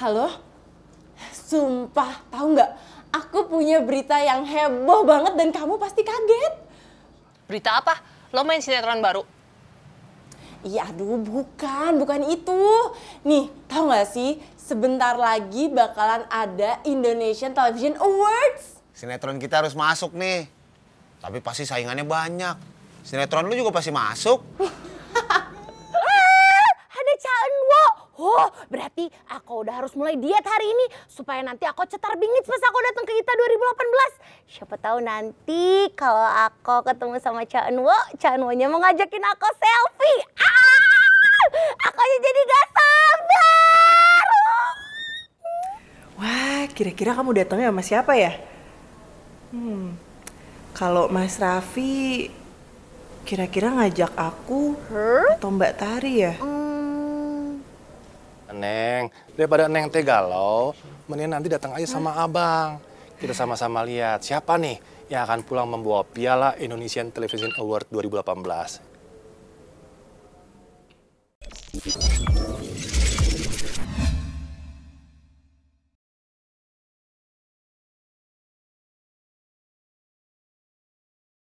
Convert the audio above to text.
Halo? Sumpah, tahu nggak? Aku punya berita yang heboh banget dan kamu pasti kaget. Berita apa? Lo main sinetron baru? Iya, aduh bukan, bukan itu. Nih, tahu nggak sih? Sebentar lagi bakalan ada Indonesian Television Awards. Sinetron kita harus masuk nih. Tapi pasti saingannya banyak. Sinetron lu juga pasti masuk. berarti aku udah harus mulai diet hari ini supaya nanti aku cetar bingit pas aku datang ke ITA 2018. Siapa tahu nanti kalau aku ketemu sama Cha Eunwo, nya mau ngajakin aku selfie. Ah! Aku jadi gak sabar. Wah, kira-kira kamu datangnya sama siapa ya? Hmm, kalau Mas Raffi kira-kira ngajak aku atau Mbak Tari ya? Hmm Neng, daripada Neng teh galau, mending nanti datang aja sama hmm. Abang. Kita sama-sama lihat siapa nih yang akan pulang membawa piala Indonesian Television Award 2018.